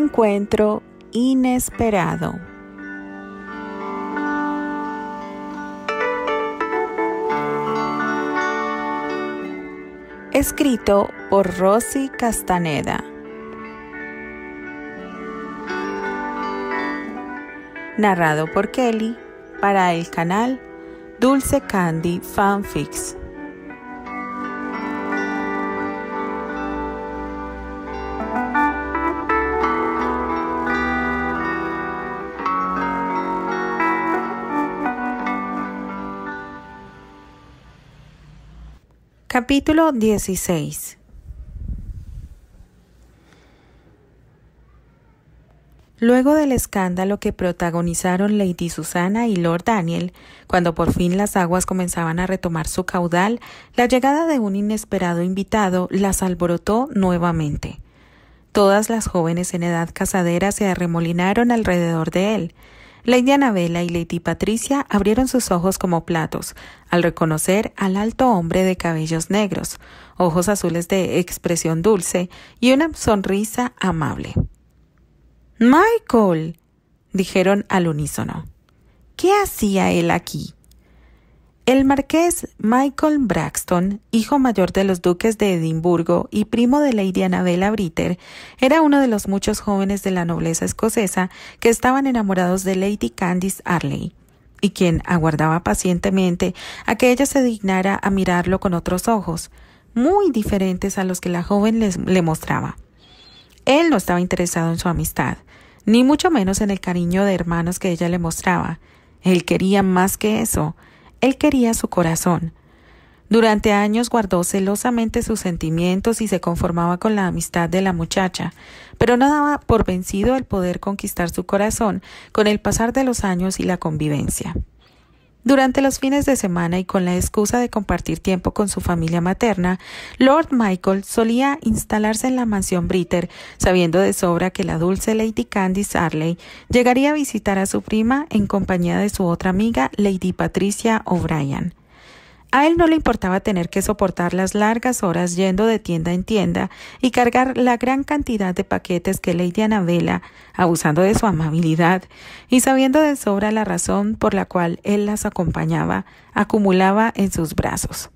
encuentro inesperado. Escrito por Rosy Castaneda. Narrado por Kelly para el canal Dulce Candy Fanfics. Capítulo 16 Luego del escándalo que protagonizaron Lady Susana y Lord Daniel, cuando por fin las aguas comenzaban a retomar su caudal, la llegada de un inesperado invitado las alborotó nuevamente. Todas las jóvenes en edad casadera se arremolinaron alrededor de él. Lady Anabela y Lady Patricia abrieron sus ojos como platos al reconocer al alto hombre de cabellos negros, ojos azules de expresión dulce y una sonrisa amable. Michael, dijeron al unísono. ¿Qué hacía él aquí? El marqués Michael Braxton, hijo mayor de los duques de Edimburgo y primo de Lady Annabella Britter, era uno de los muchos jóvenes de la nobleza escocesa que estaban enamorados de Lady Candice Arley y quien aguardaba pacientemente a que ella se dignara a mirarlo con otros ojos, muy diferentes a los que la joven le mostraba. Él no estaba interesado en su amistad, ni mucho menos en el cariño de hermanos que ella le mostraba. Él quería más que eso, él quería su corazón. Durante años guardó celosamente sus sentimientos y se conformaba con la amistad de la muchacha, pero no daba por vencido el poder conquistar su corazón con el pasar de los años y la convivencia. Durante los fines de semana y con la excusa de compartir tiempo con su familia materna, Lord Michael solía instalarse en la mansión Britter, sabiendo de sobra que la dulce Lady Candice Arley llegaría a visitar a su prima en compañía de su otra amiga, Lady Patricia O'Brien. A él no le importaba tener que soportar las largas horas yendo de tienda en tienda y cargar la gran cantidad de paquetes que Lady Anabela, abusando de su amabilidad y sabiendo de sobra la razón por la cual él las acompañaba, acumulaba en sus brazos.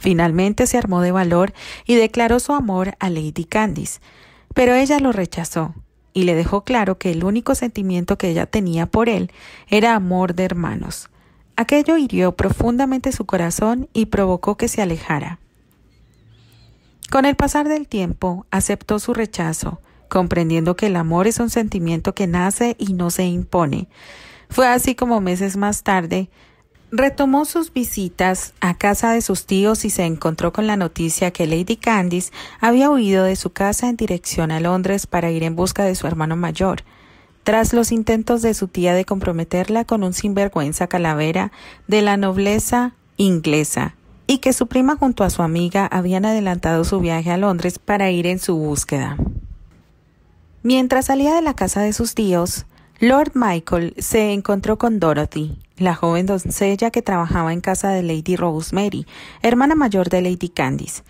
Finalmente se armó de valor y declaró su amor a Lady Candice, pero ella lo rechazó y le dejó claro que el único sentimiento que ella tenía por él era amor de hermanos. Aquello hirió profundamente su corazón y provocó que se alejara. Con el pasar del tiempo, aceptó su rechazo, comprendiendo que el amor es un sentimiento que nace y no se impone. Fue así como meses más tarde, retomó sus visitas a casa de sus tíos y se encontró con la noticia que Lady Candice había huido de su casa en dirección a Londres para ir en busca de su hermano mayor. Tras los intentos de su tía de comprometerla con un sinvergüenza calavera de la nobleza inglesa, y que su prima junto a su amiga habían adelantado su viaje a Londres para ir en su búsqueda. Mientras salía de la casa de sus tíos, Lord Michael se encontró con Dorothy, la joven doncella que trabajaba en casa de Lady Rosemary, hermana mayor de Lady Candice,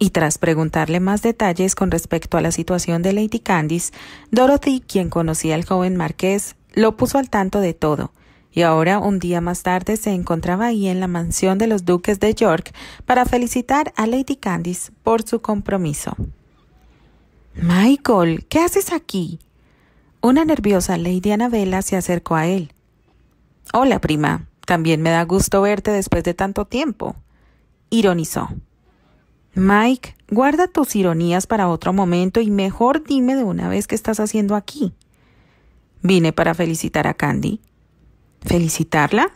y tras preguntarle más detalles con respecto a la situación de Lady Candice, Dorothy, quien conocía al joven marqués, lo puso al tanto de todo, y ahora un día más tarde se encontraba ahí en la mansión de los duques de York para felicitar a Lady Candice por su compromiso. Michael, ¿qué haces aquí? Una nerviosa Lady Anabella se acercó a él. Hola, prima. También me da gusto verte después de tanto tiempo. Ironizó. Mike, guarda tus ironías para otro momento y mejor dime de una vez qué estás haciendo aquí. Vine para felicitar a Candy. ¿Felicitarla?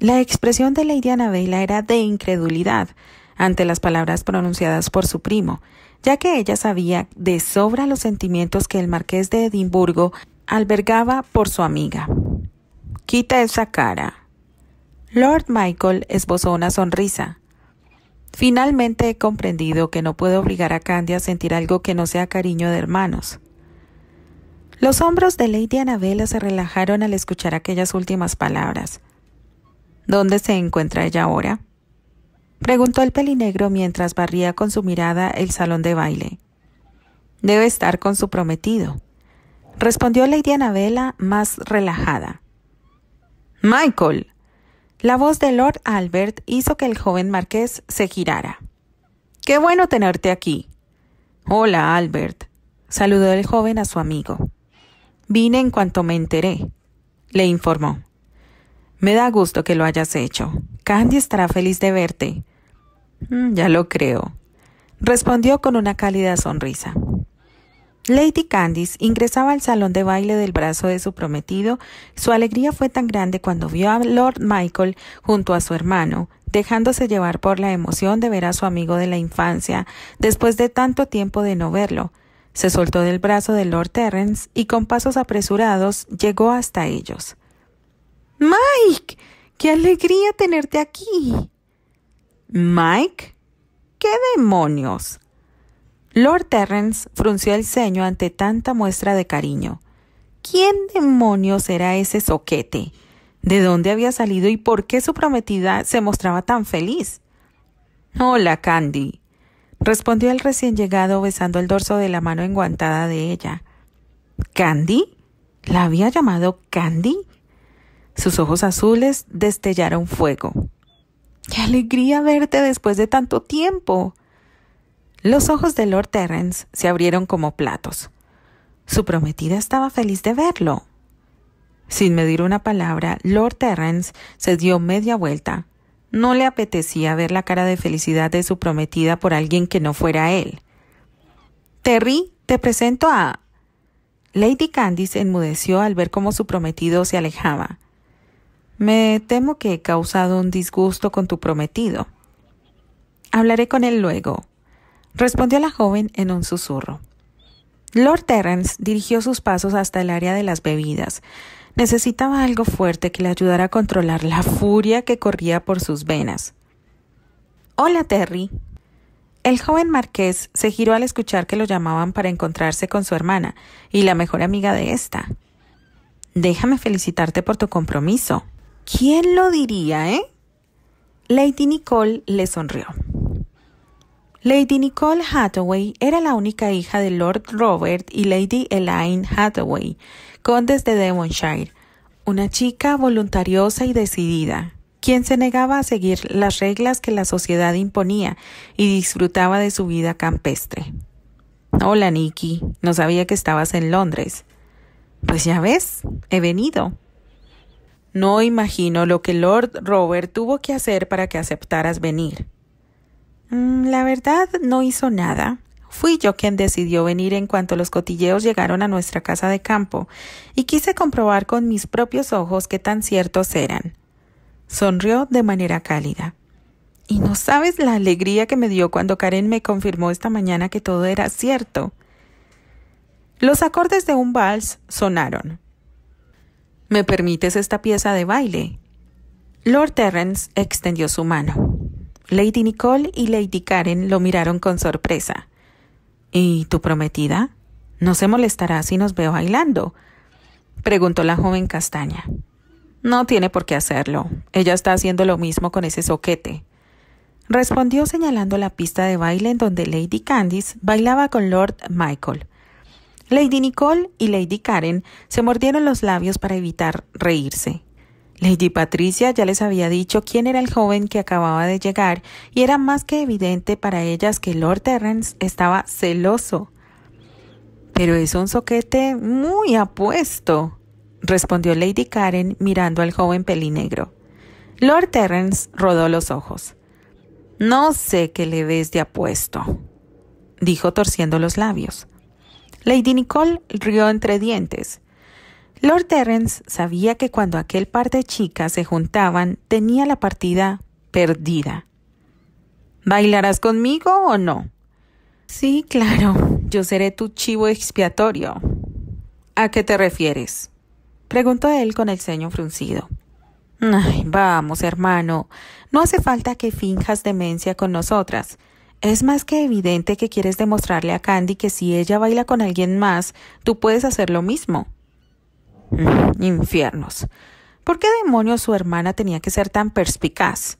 La expresión de Lady Annabella era de incredulidad ante las palabras pronunciadas por su primo, ya que ella sabía de sobra los sentimientos que el marqués de Edimburgo albergaba por su amiga. Quita esa cara. Lord Michael esbozó una sonrisa. Finalmente he comprendido que no puedo obligar a Candy a sentir algo que no sea cariño de hermanos. Los hombros de Lady Anabella se relajaron al escuchar aquellas últimas palabras. ¿Dónde se encuentra ella ahora? preguntó el pelinegro mientras barría con su mirada el salón de baile. Debe estar con su prometido, respondió Lady Anabella más relajada. Michael, la voz de Lord Albert hizo que el joven marqués se girara. Qué bueno tenerte aquí. Hola, Albert, saludó el joven a su amigo. Vine en cuanto me enteré, le informó. Me da gusto que lo hayas hecho. Candy estará feliz de verte. Mm, ya lo creo, respondió con una cálida sonrisa. Lady Candice ingresaba al salón de baile del brazo de su prometido. Su alegría fue tan grande cuando vio a Lord Michael junto a su hermano, dejándose llevar por la emoción de ver a su amigo de la infancia, después de tanto tiempo de no verlo. Se soltó del brazo de Lord Terrence y con pasos apresurados llegó hasta ellos. Mike. Qué alegría tenerte aquí. Mike. ¿Qué demonios? Lord Terrence frunció el ceño ante tanta muestra de cariño. ¿Quién demonios era ese soquete? ¿De dónde había salido y por qué su prometida se mostraba tan feliz? Hola, Candy, respondió el recién llegado besando el dorso de la mano enguantada de ella. ¿Candy? ¿La había llamado Candy? Sus ojos azules destellaron fuego. ¡Qué alegría verte después de tanto tiempo! Los ojos de Lord Terrence se abrieron como platos. Su prometida estaba feliz de verlo. Sin medir una palabra, Lord Terrence se dio media vuelta. No le apetecía ver la cara de felicidad de su prometida por alguien que no fuera él. Terry, te presento a... Lady Candice enmudeció al ver cómo su prometido se alejaba. Me temo que he causado un disgusto con tu prometido. Hablaré con él luego, respondió la joven en un susurro. Lord Terence dirigió sus pasos hasta el área de las bebidas. Necesitaba algo fuerte que le ayudara a controlar la furia que corría por sus venas. Hola, Terry. El joven marqués se giró al escuchar que lo llamaban para encontrarse con su hermana y la mejor amiga de esta. Déjame felicitarte por tu compromiso. ¿Quién lo diría, eh? Lady Nicole le sonrió. Lady Nicole Hathaway era la única hija de Lord Robert y Lady Elaine Hathaway, condes de Devonshire, una chica voluntariosa y decidida, quien se negaba a seguir las reglas que la sociedad imponía y disfrutaba de su vida campestre. Hola, Nikki, no sabía que estabas en Londres. Pues ya ves, he venido. No imagino lo que Lord Robert tuvo que hacer para que aceptaras venir. Mm, la verdad, no hizo nada. Fui yo quien decidió venir en cuanto los cotilleos llegaron a nuestra casa de campo, y quise comprobar con mis propios ojos qué tan ciertos eran. Sonrió de manera cálida. Y no sabes la alegría que me dio cuando Karen me confirmó esta mañana que todo era cierto. Los acordes de un vals sonaron. ¿Me permites esta pieza de baile? Lord Terrence extendió su mano. Lady Nicole y Lady Karen lo miraron con sorpresa. ¿Y tu prometida? ¿No se molestará si nos veo bailando? preguntó la joven castaña. No tiene por qué hacerlo. Ella está haciendo lo mismo con ese soquete. Respondió señalando la pista de baile en donde Lady Candice bailaba con Lord Michael. Lady Nicole y Lady Karen se mordieron los labios para evitar reírse. Lady Patricia ya les había dicho quién era el joven que acababa de llegar y era más que evidente para ellas que Lord Terrence estaba celoso. Pero es un soquete muy apuesto, respondió Lady Karen mirando al joven pelinegro. Lord Terrence rodó los ojos. No sé qué le ves de apuesto, dijo torciendo los labios. Lady Nicole rió entre dientes. Lord Terence sabía que cuando aquel par de chicas se juntaban tenía la partida perdida. ¿Bailarás conmigo o no? Sí, claro, yo seré tu chivo expiatorio. ¿A qué te refieres? preguntó él con el ceño fruncido. vamos, hermano, no hace falta que finjas demencia con nosotras. Es más que evidente que quieres demostrarle a Candy que si ella baila con alguien más, tú puedes hacer lo mismo. Infiernos. ¿Por qué demonios su hermana tenía que ser tan perspicaz?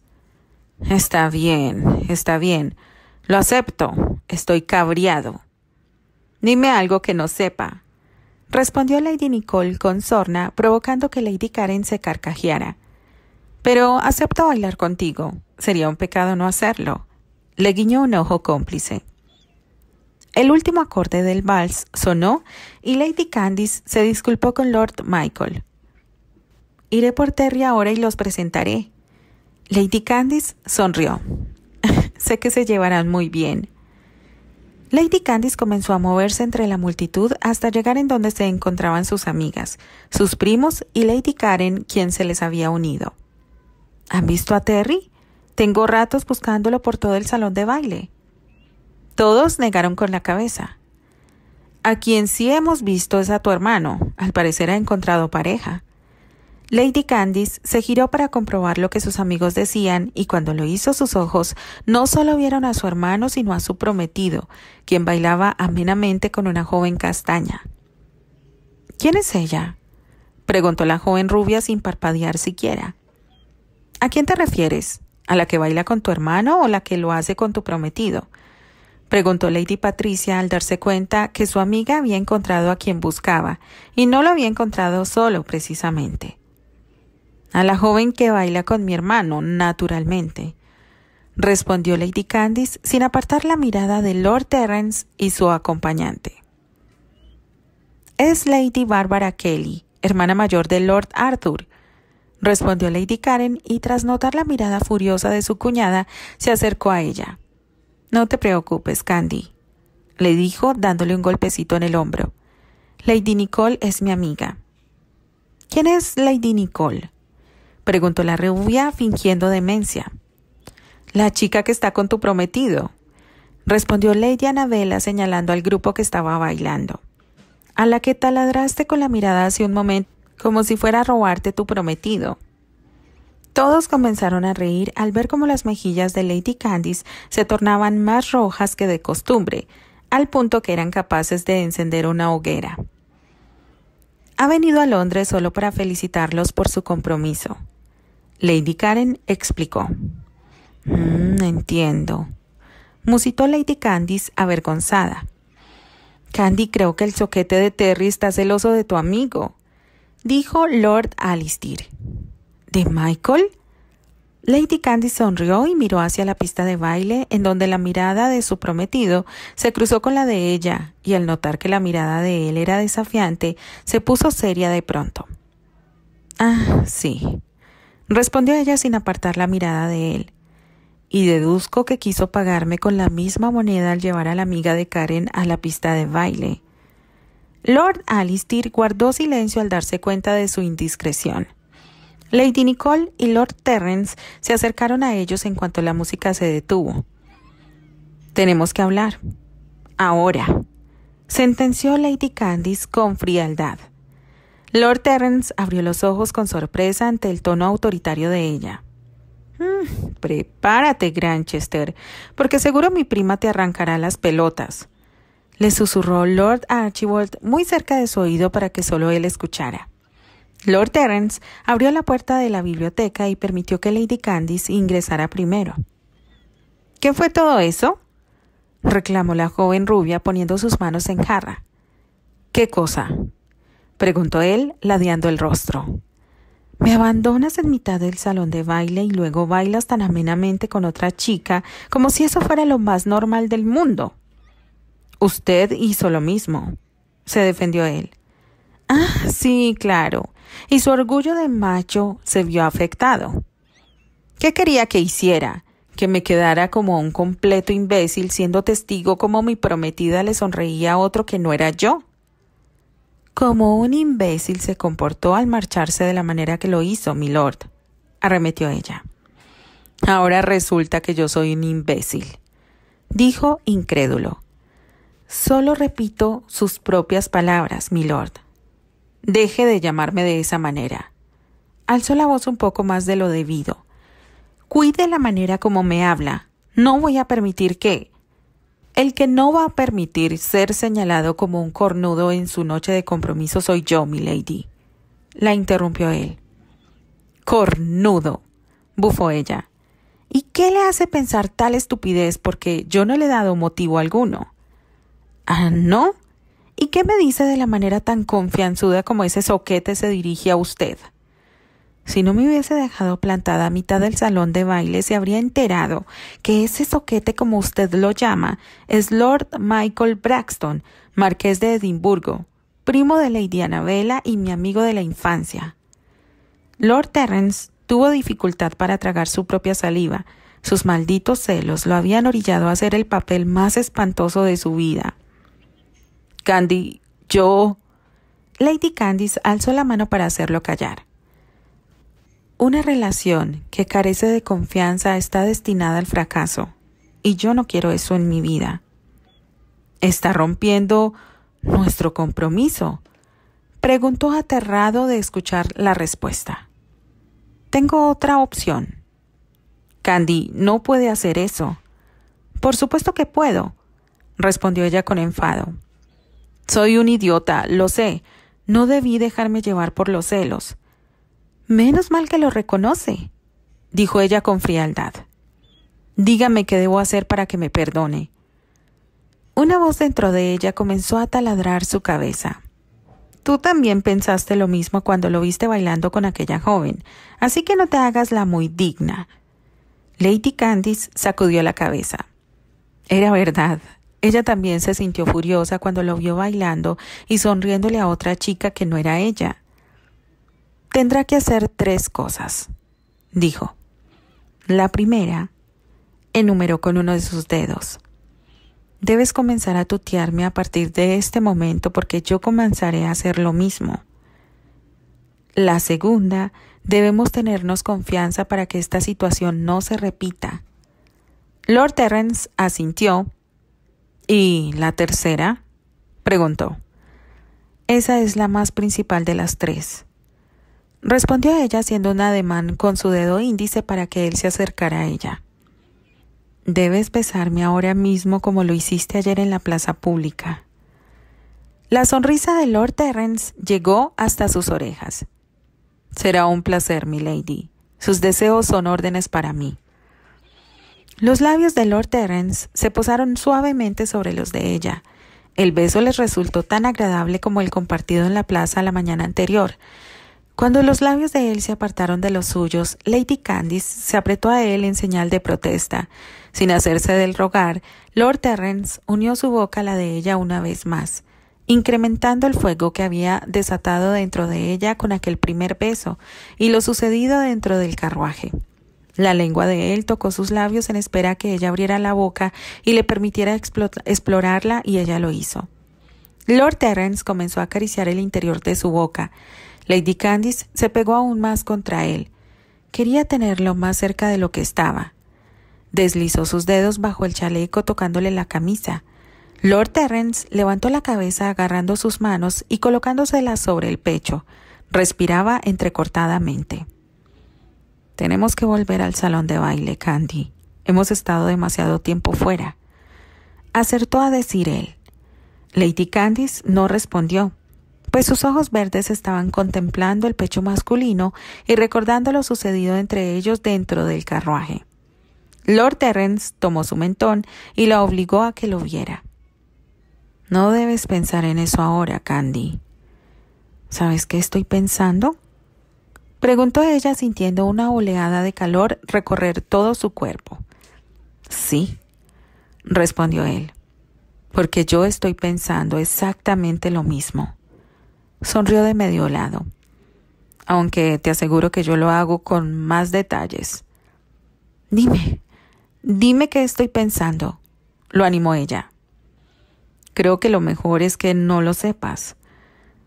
Está bien, está bien. Lo acepto. Estoy cabreado. Dime algo que no sepa. Respondió Lady Nicole con sorna, provocando que Lady Karen se carcajeara. Pero acepto bailar contigo. Sería un pecado no hacerlo. Le guiñó un ojo cómplice. El último acorde del vals sonó y Lady Candice se disculpó con Lord Michael. Iré por Terry ahora y los presentaré. Lady Candice sonrió. sé que se llevarán muy bien. Lady Candice comenzó a moverse entre la multitud hasta llegar en donde se encontraban sus amigas, sus primos y Lady Karen, quien se les había unido. ¿Han visto a Terry? Tengo ratos buscándolo por todo el salón de baile. Todos negaron con la cabeza. A quien sí hemos visto es a tu hermano. Al parecer ha encontrado pareja. Lady Candice se giró para comprobar lo que sus amigos decían y cuando lo hizo sus ojos no solo vieron a su hermano sino a su prometido, quien bailaba amenamente con una joven castaña. ¿Quién es ella? preguntó la joven rubia sin parpadear siquiera. ¿A quién te refieres? ¿A la que baila con tu hermano o la que lo hace con tu prometido? preguntó Lady Patricia al darse cuenta que su amiga había encontrado a quien buscaba, y no lo había encontrado solo, precisamente. A la joven que baila con mi hermano, naturalmente, respondió Lady Candice sin apartar la mirada de Lord Terrence y su acompañante. Es Lady Barbara Kelly, hermana mayor de Lord Arthur, respondió Lady Karen y tras notar la mirada furiosa de su cuñada, se acercó a ella. No te preocupes, Candy, le dijo dándole un golpecito en el hombro. Lady Nicole es mi amiga. ¿Quién es Lady Nicole? preguntó la rubia fingiendo demencia. La chica que está con tu prometido, respondió Lady Anabela señalando al grupo que estaba bailando. A la que taladraste con la mirada hace un momento como si fuera a robarte tu prometido. Todos comenzaron a reír al ver cómo las mejillas de Lady Candice se tornaban más rojas que de costumbre, al punto que eran capaces de encender una hoguera. Ha venido a Londres solo para felicitarlos por su compromiso. Lady Karen explicó. Mm, entiendo. Musitó Lady Candice avergonzada. Candy, creo que el choquete de Terry está celoso de tu amigo, dijo Lord Alistair. ¿De Michael? Lady Candy sonrió y miró hacia la pista de baile, en donde la mirada de su prometido se cruzó con la de ella, y al notar que la mirada de él era desafiante, se puso seria de pronto. Ah, sí, respondió ella sin apartar la mirada de él. Y deduzco que quiso pagarme con la misma moneda al llevar a la amiga de Karen a la pista de baile. Lord Alistair guardó silencio al darse cuenta de su indiscreción. Lady Nicole y Lord Terrence se acercaron a ellos en cuanto la música se detuvo. Tenemos que hablar. Ahora, sentenció Lady Candice con frialdad. Lord Terrence abrió los ojos con sorpresa ante el tono autoritario de ella. Mm, prepárate, Granchester, porque seguro mi prima te arrancará las pelotas. Le susurró Lord Archibald muy cerca de su oído para que solo él escuchara. Lord Terence abrió la puerta de la biblioteca y permitió que Lady Candice ingresara primero. ¿Qué fue todo eso? reclamó la joven rubia poniendo sus manos en jarra. ¿Qué cosa? preguntó él, ladeando el rostro. Me abandonas en mitad del salón de baile y luego bailas tan amenamente con otra chica como si eso fuera lo más normal del mundo. Usted hizo lo mismo, se defendió él. Ah, sí, claro y su orgullo de macho se vio afectado. ¿Qué quería que hiciera? ¿Que me quedara como un completo imbécil siendo testigo como mi prometida le sonreía a otro que no era yo? Como un imbécil se comportó al marcharse de la manera que lo hizo, Lord, arremetió ella. Ahora resulta que yo soy un imbécil, dijo incrédulo. Solo repito sus propias palabras, lord. Deje de llamarme de esa manera. Alzó la voz un poco más de lo debido. Cuide la manera como me habla. No voy a permitir que... El que no va a permitir ser señalado como un cornudo en su noche de compromiso soy yo, mi lady. La interrumpió él. Cornudo, bufó ella. ¿Y qué le hace pensar tal estupidez? Porque yo no le he dado motivo alguno. Ah, no, ¿Y qué me dice de la manera tan confianzuda como ese soquete se dirige a usted? Si no me hubiese dejado plantada a mitad del salón de baile, se habría enterado que ese soquete, como usted lo llama, es Lord Michael Braxton, marqués de Edimburgo, primo de Lady Annabella y mi amigo de la infancia. Lord Terence tuvo dificultad para tragar su propia saliva. Sus malditos celos lo habían orillado a hacer el papel más espantoso de su vida. Candy, yo... Lady Candice alzó la mano para hacerlo callar. Una relación que carece de confianza está destinada al fracaso, y yo no quiero eso en mi vida. ¿Está rompiendo nuestro compromiso? Preguntó aterrado de escuchar la respuesta. Tengo otra opción. Candy no puede hacer eso. Por supuesto que puedo, respondió ella con enfado. Soy un idiota, lo sé. No debí dejarme llevar por los celos. Menos mal que lo reconoce, dijo ella con frialdad. Dígame qué debo hacer para que me perdone. Una voz dentro de ella comenzó a taladrar su cabeza. Tú también pensaste lo mismo cuando lo viste bailando con aquella joven, así que no te hagas la muy digna. Lady Candice sacudió la cabeza. Era verdad. Ella también se sintió furiosa cuando lo vio bailando y sonriéndole a otra chica que no era ella. Tendrá que hacer tres cosas, dijo. La primera, enumeró con uno de sus dedos. Debes comenzar a tutearme a partir de este momento porque yo comenzaré a hacer lo mismo. La segunda, debemos tenernos confianza para que esta situación no se repita. Lord Terrence asintió ¿Y la tercera? preguntó. Esa es la más principal de las tres. Respondió ella haciendo un ademán con su dedo índice para que él se acercara a ella. Debes besarme ahora mismo como lo hiciste ayer en la plaza pública. La sonrisa de Lord Terence llegó hasta sus orejas. Será un placer, mi lady. Sus deseos son órdenes para mí. Los labios de Lord Terence se posaron suavemente sobre los de ella. El beso les resultó tan agradable como el compartido en la plaza la mañana anterior. Cuando los labios de él se apartaron de los suyos, Lady Candice se apretó a él en señal de protesta. Sin hacerse del rogar, Lord Terence unió su boca a la de ella una vez más, incrementando el fuego que había desatado dentro de ella con aquel primer beso y lo sucedido dentro del carruaje. La lengua de él tocó sus labios en espera que ella abriera la boca y le permitiera explorarla y ella lo hizo. Lord Terrence comenzó a acariciar el interior de su boca. Lady Candice se pegó aún más contra él. Quería tenerlo más cerca de lo que estaba. Deslizó sus dedos bajo el chaleco tocándole la camisa. Lord Terrence levantó la cabeza agarrando sus manos y colocándoselas sobre el pecho. Respiraba entrecortadamente. Tenemos que volver al salón de baile, Candy. Hemos estado demasiado tiempo fuera. Acertó a decir él. Lady Candice no respondió, pues sus ojos verdes estaban contemplando el pecho masculino y recordando lo sucedido entre ellos dentro del carruaje. Lord Terence tomó su mentón y la obligó a que lo viera. No debes pensar en eso ahora, Candy. ¿Sabes qué estoy pensando? Preguntó ella sintiendo una oleada de calor recorrer todo su cuerpo. Sí, respondió él, porque yo estoy pensando exactamente lo mismo. Sonrió de medio lado, aunque te aseguro que yo lo hago con más detalles. Dime, dime qué estoy pensando, lo animó ella. Creo que lo mejor es que no lo sepas,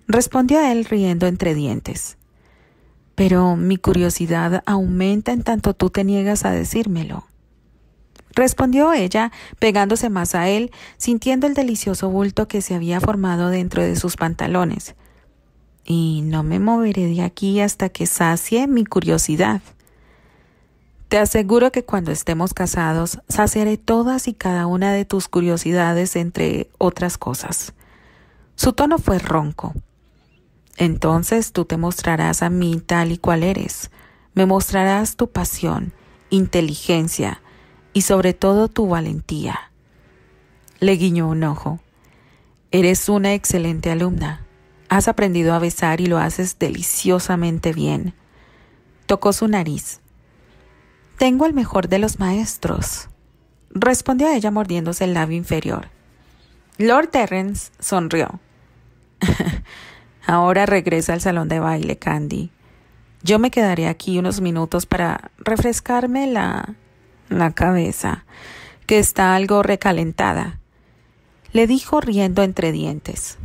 respondió él riendo entre dientes pero mi curiosidad aumenta en tanto tú te niegas a decírmelo. Respondió ella, pegándose más a él, sintiendo el delicioso bulto que se había formado dentro de sus pantalones. Y no me moveré de aquí hasta que sacie mi curiosidad. Te aseguro que cuando estemos casados, saciaré todas y cada una de tus curiosidades, entre otras cosas. Su tono fue ronco, entonces tú te mostrarás a mí tal y cual eres, me mostrarás tu pasión, inteligencia y sobre todo tu valentía. Le guiñó un ojo. Eres una excelente alumna. Has aprendido a besar y lo haces deliciosamente bien. Tocó su nariz. Tengo el mejor de los maestros, respondió ella mordiéndose el labio inferior. Lord Terrence sonrió. Ahora regresa al salón de baile, Candy. Yo me quedaré aquí unos minutos para refrescarme la, la cabeza, que está algo recalentada, le dijo riendo entre dientes.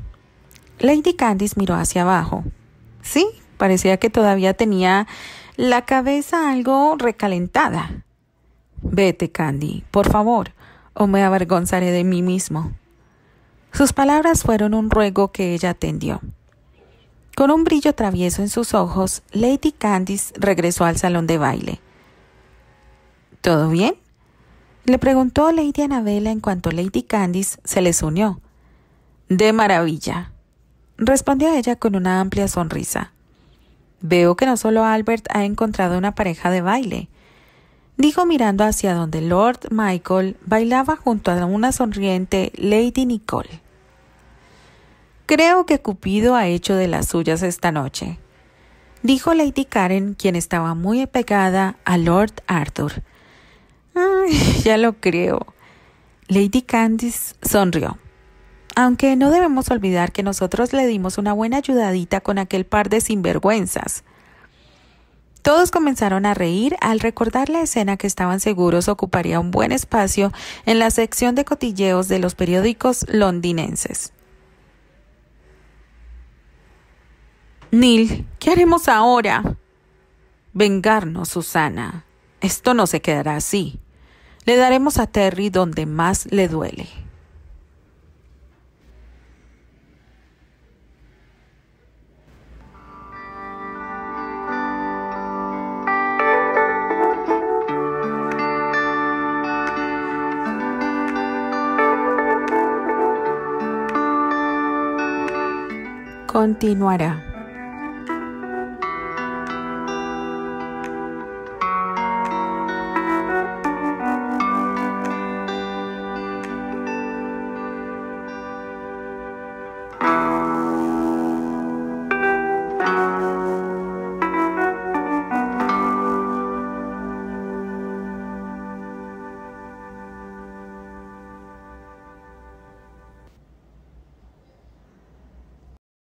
Lady Candice miró hacia abajo. Sí, parecía que todavía tenía la cabeza algo recalentada. Vete, Candy, por favor, o me avergonzaré de mí mismo. Sus palabras fueron un ruego que ella atendió. Con un brillo travieso en sus ojos, Lady Candice regresó al salón de baile. ¿Todo bien? Le preguntó Lady Anabela en cuanto Lady Candice se les unió. De maravilla, respondió ella con una amplia sonrisa. Veo que no solo Albert ha encontrado una pareja de baile, dijo mirando hacia donde Lord Michael bailaba junto a una sonriente Lady Nicole. Creo que Cupido ha hecho de las suyas esta noche, dijo Lady Karen, quien estaba muy apegada a Lord Arthur. ya lo creo. Lady Candice sonrió. Aunque no debemos olvidar que nosotros le dimos una buena ayudadita con aquel par de sinvergüenzas. Todos comenzaron a reír al recordar la escena que estaban seguros ocuparía un buen espacio en la sección de cotilleos de los periódicos londinenses. Neil, ¿qué haremos ahora? Vengarnos, Susana. Esto no se quedará así. Le daremos a Terry donde más le duele. Continuará.